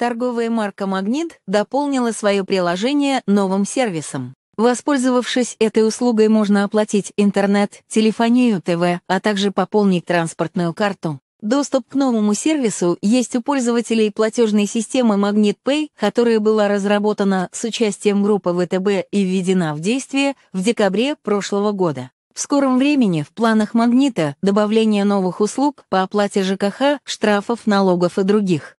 торговая марка «Магнит» дополнила свое приложение новым сервисом. Воспользовавшись этой услугой, можно оплатить интернет, телефонию, ТВ, а также пополнить транспортную карту. Доступ к новому сервису есть у пользователей платежной системы MagnetPay, которая была разработана с участием группы ВТБ и введена в действие в декабре прошлого года. В скором времени в планах «Магнита» добавление новых услуг по оплате ЖКХ, штрафов, налогов и других.